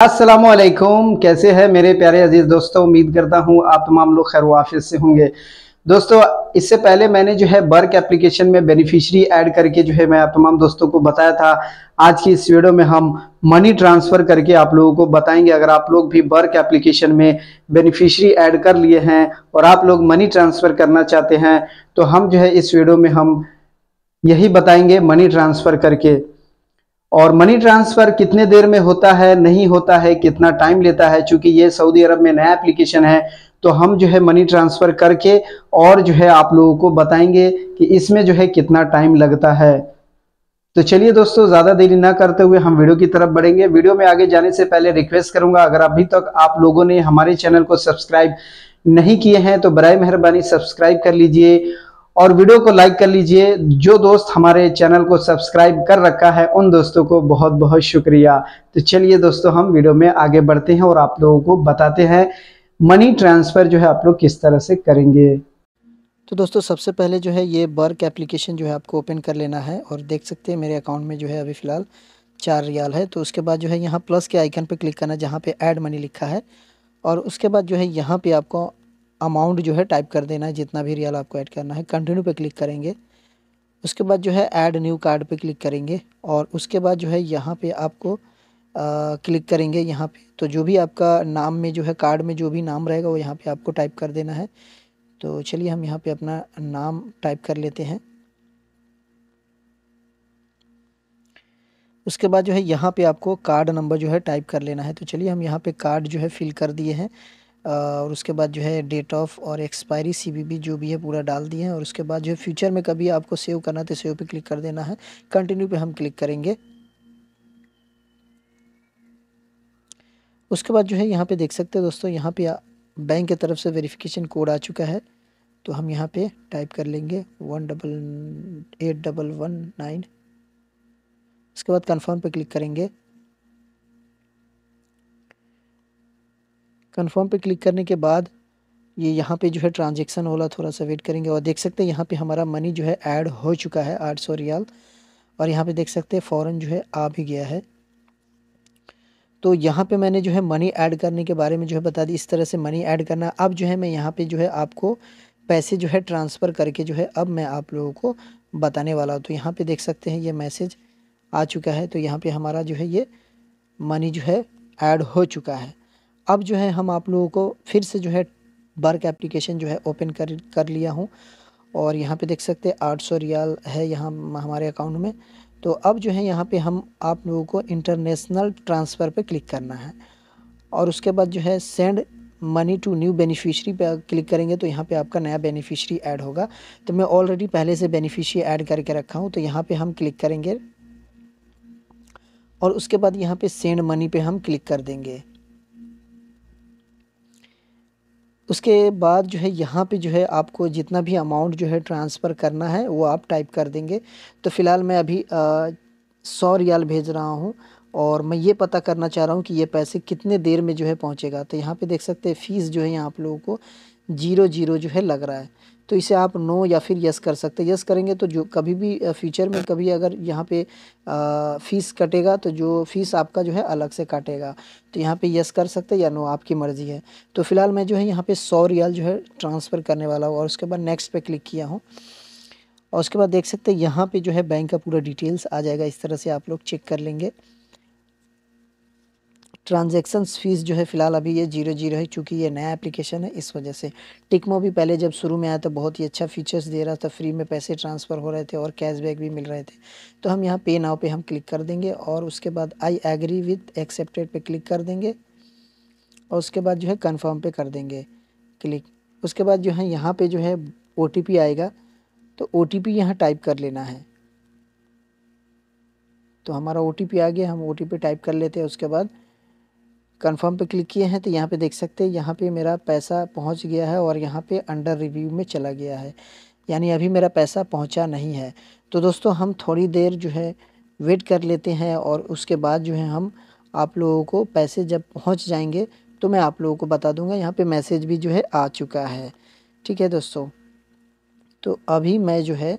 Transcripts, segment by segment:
असलकुम कैसे हैं मेरे प्यारे अजीज़ दोस्तों उम्मीद करता हूँ आप तमाम लोग खैर वाफिस से होंगे दोस्तों इससे पहले मैंने जो है बर्क एप्लीकेशन में बेनिफिशियरी ऐड करके जो है मैं आप तमाम दोस्तों को बताया था आज की इस वीडियो में हम मनी ट्रांसफ़र करके आप लोगों को बताएंगे अगर आप लोग भी बर्क एप्लीकेशन में बेनिफिशियरी ऐड कर लिए हैं और आप लोग मनी ट्रांसफ़र करना चाहते हैं तो हम जो है इस वीडियो में हम यही बताएंगे मनी ट्रांसफ़र करके और मनी ट्रांसफ़र कितने देर में होता है नहीं होता है कितना टाइम लेता है चूंकि ये सऊदी अरब में नया एप्लीकेशन है तो हम जो है मनी ट्रांसफ़र करके और जो है आप लोगों को बताएंगे कि इसमें जो है कितना टाइम लगता है तो चलिए दोस्तों ज़्यादा देरी ना करते हुए हम वीडियो की तरफ बढ़ेंगे वीडियो में आगे जाने से पहले रिक्वेस्ट करूंगा अगर अभी तक आप लोगों ने हमारे चैनल को सब्सक्राइब नहीं किए हैं तो बर मेहरबानी सब्सक्राइब कर लीजिए और वीडियो को लाइक कर लीजिए जो दोस्त हमारे चैनल को सब्सक्राइब कर रखा है उन दोस्तों को बहुत बहुत शुक्रिया तो चलिए दोस्तों हम वीडियो में आगे बढ़ते हैं और आप लोगों को बताते हैं मनी ट्रांसफ़र जो है आप लोग किस तरह से करेंगे तो दोस्तों सबसे पहले जो है ये बर्क एप्लीकेशन जो है आपको ओपन कर लेना है और देख सकते हैं मेरे अकाउंट में जो है अभी फ़िलहाल चार रियाल है तो उसके बाद जो है यहाँ प्लस के आइकन पर क्लिक करना जहाँ पे ऐड मनी लिखा है और उसके बाद जो है यहाँ पे आपको अमाउंट जो है टाइप कर देना है जितना भी रियल आपको ऐड करना है कंटिन्यू पे क्लिक करेंगे उसके बाद जो है ऐड न्यू कार्ड पे क्लिक करेंगे और उसके बाद जो है यहाँ पे आपको आ, क्लिक करेंगे यहाँ पे तो जो भी आपका नाम में जो है कार्ड में जो भी नाम रहेगा वो यहाँ पे आपको टाइप कर देना है तो चलिए हम यहाँ पे अपना नाम टाइप कर लेते हैं उसके बाद जो है यहाँ पर आपको कार्ड नंबर जो है टाइप कर लेना है तो चलिए हम यहाँ पर कार्ड जो है फिल कर दिए हैं और उसके बाद जो है डेट ऑफ और एक्सपायरी सीबीबी जो भी है पूरा डाल दिए हैं और उसके बाद जो है फ्यूचर में कभी आपको सेव करना तो सेव पे क्लिक कर देना है कंटिन्यू पे हम क्लिक करेंगे उसके बाद जो है यहाँ पे देख सकते हैं दोस्तों यहाँ पे बैंक की तरफ से वेरिफिकेशन कोड आ चुका है तो हम यहाँ पे टाइप कर लेंगे one double eight double one nine उसके बाद कन्फर्म पे क्लिक करेंगे कन्फर्म पे क्लिक करने के बाद ये यहाँ पे जो है ट्रांजेक्शन वाला थोड़ा सा वेट करेंगे और देख सकते हैं यहाँ पे हमारा मनी जो है ऐड हो चुका है आठ सौ रियाल और यहाँ पे देख सकते हैं फ़ौरन जो है आ भी गया है तो यहाँ पे मैंने जो है मनी ऐड करने के बारे में जो है बता दी इस तरह से मनी ऐड करना अब जो है मैं यहाँ पे जो है आपको पैसे जो है ट्रांसफ़र करके जो है अब मैं आप लोगों को बताने वाला हूँ तो यहाँ पर देख सकते हैं ये मैसेज आ चुका है तो यहाँ पर हमारा जो है ये मनी जो है ऐड हो चुका है अब जो है हम आप लोगों को फिर से जो है बर्क एप्लीकेशन जो है ओपन कर कर लिया हूँ और यहाँ पे देख सकते हैं आठ सौ रियाल है यहाँ हमारे अकाउंट में तो अब जो है यहाँ पे हम आप लोगों को इंटरनेशनल ट्रांसफ़र पे क्लिक करना है और उसके बाद जो है send money to new beneficiary पे क्लिक करेंगे तो यहाँ पे आपका नया बेनिफिशरी ऐड होगा तो मैं ऑलरेडी पहले से बेनिफिशरी ऐड करके रखा हूँ तो यहाँ पर हम क्लिक करेंगे और उसके बाद यहाँ पर सेंड मनी पे हम क्लिक कर देंगे उसके बाद जो है यहाँ पे जो है आपको जितना भी अमाउंट जो है ट्रांसफ़र करना है वो आप टाइप कर देंगे तो फ़िलहाल मैं अभी सौ रियाल भेज रहा हूँ और मैं ये पता करना चाह रहा हूँ कि ये पैसे कितने देर में जो है पहुँचेगा तो यहाँ पे देख सकते हैं फ़ीस जो है यहाँ आप लोगों को जीरो जीरो जो है लग रहा है तो इसे आप नो या फिर यस कर सकते हैं यस करेंगे तो जो कभी भी फ्यूचर में कभी अगर यहाँ पे फ़ीस कटेगा तो जो फ़ीस आपका जो है अलग से काटेगा तो यहाँ पे यस कर सकते हैं या नो आपकी मर्ज़ी है तो फ़िलहाल मैं जो है यहाँ पे सौ रियाल जो है ट्रांसफ़र करने वाला हूँ और उसके बाद नेक्स्ट पे क्लिक किया हूँ और उसके बाद देख सकते हैं यहाँ पर जो है बैंक का पूरा डिटेल्स आ जाएगा इस तरह से आप लोग चेक कर लेंगे ट्रांजेक्शन फ़ीस जो है फ़िलहाल अभी ये जीरो जीरो है चूँकि ये नया एप्लीकेशन है इस वजह से टिकमो भी पहले जब शुरू में आया तो बहुत ही अच्छा फीचर्स दे रहा था फ्री में पैसे ट्रांसफ़र हो रहे थे और कैशबैक भी मिल रहे थे तो हम यहाँ पे नाव पे हम क्लिक कर देंगे और उसके बाद आई एग्री विथ एक्सेप्टेड पे क्लिक कर देंगे और उसके बाद जो है कन्फर्म पे कर देंगे क्लिक उसके बाद जो है यहाँ पर जो है ओ आएगा तो ओ टी यहाँ टाइप कर लेना है तो हमारा ओ आ गया हम ओ टाइप कर लेते हैं उसके बाद कंफर्म पे क्लिक किए हैं तो यहाँ पे देख सकते हैं यहाँ पे मेरा पैसा पहुँच गया है और यहाँ पे अंडर रिव्यू में चला गया है यानी अभी मेरा पैसा पहुँचा नहीं है तो दोस्तों हम थोड़ी देर जो है वेट कर लेते हैं और उसके बाद जो है हम आप लोगों को पैसे जब पहुँच जाएंगे तो मैं आप लोगों को बता दूँगा यहाँ पर मैसेज भी जो है आ चुका है ठीक है दोस्तों तो अभी मैं जो है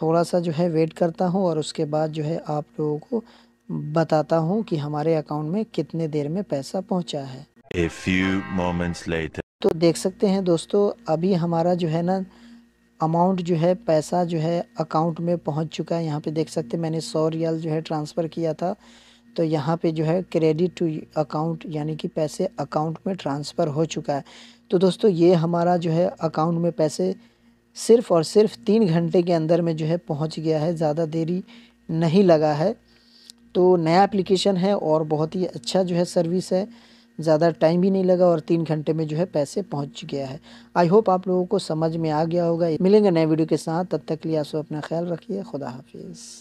थोड़ा सा जो है वेट करता हूँ और उसके बाद जो है आप लोगों को बताता हूँ कि हमारे अकाउंट में कितने देर में पैसा पहुँचा है A few moments later. तो देख सकते हैं दोस्तों अभी हमारा जो है ना अमाउंट जो है पैसा जो है अकाउंट में पहुंच चुका है यहाँ पे देख सकते हैं मैंने सौ रियाल जो है ट्रांसफ़र किया था तो यहाँ पे जो है क्रेडिट टू अकाउंट यानी कि पैसे अकाउंट में ट्रांसफ़र हो चुका है तो दोस्तों ये हमारा जो है अकाउंट में पैसे सिर्फ़ और सिर्फ तीन घंटे के अंदर में जो है पहुँच गया है ज़्यादा देरी नहीं लगा है तो नया एप्लीकेशन है और बहुत ही अच्छा जो है सर्विस है ज़्यादा टाइम भी नहीं लगा और तीन घंटे में जो है पैसे पहुंच गया है आई होप आप लोगों को समझ में आ गया होगा मिलेंगे नए वीडियो के साथ तब तक के लिए आप सब अपना ख्याल रखिए खुदा हाफिज़